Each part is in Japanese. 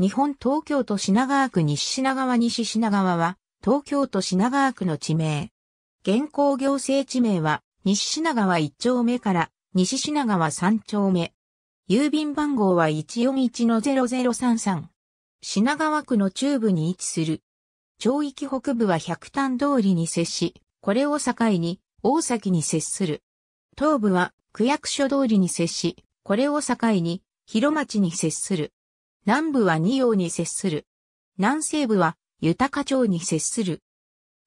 日本東京都品川区西品川西品川は、東京都品川区の地名。現行行政地名は、西品川1丁目から西品川3丁目。郵便番号は141-0033。品川区の中部に位置する。町域北部は百端通りに接し、これを境に大崎に接する。東部は区役所通りに接し、これを境に広町に接する。南部は二王に接する。南西部は豊町に接する。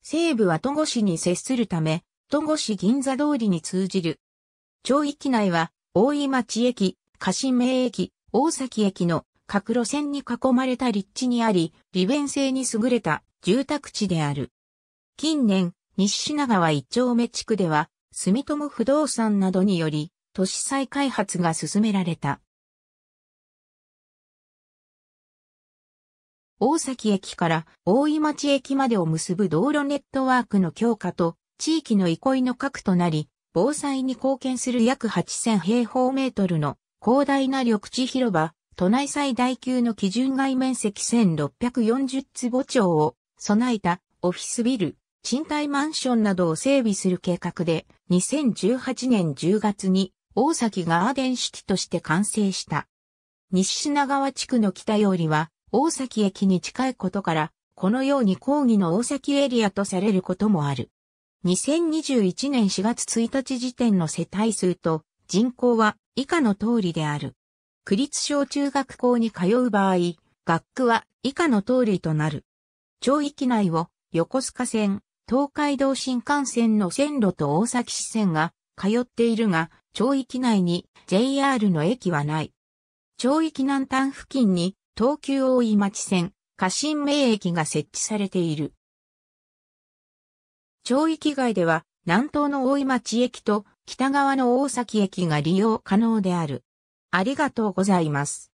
西部は戸越に接するため、戸越銀座通りに通じる。町域内は、大井町駅、鹿名駅、大崎駅の各路線に囲まれた立地にあり、利便性に優れた住宅地である。近年、西品川一丁目地区では、住友不動産などにより、都市再開発が進められた。大崎駅から大井町駅までを結ぶ道路ネットワークの強化と地域の憩いの核となり、防災に貢献する約8000平方メートルの広大な緑地広場、都内最大級の基準外面積1640坪町を備えたオフィスビル、賃貸マンションなどを整備する計画で、2018年10月に大崎ガーデンシティとして完成した。西品川地区の北よりは、大崎駅に近いことから、このように講義の大崎エリアとされることもある。2021年4月1日時点の世帯数と人口は以下の通りである。区立小中学校に通う場合、学区は以下の通りとなる。町域内を横須賀線、東海道新幹線の線路と大崎支線が通っているが、町域内に JR の駅はない。町域南端付近に東急大井町線、家臣名駅が設置されている。町域外では、南東の大井町駅と北側の大崎駅が利用可能である。ありがとうございます。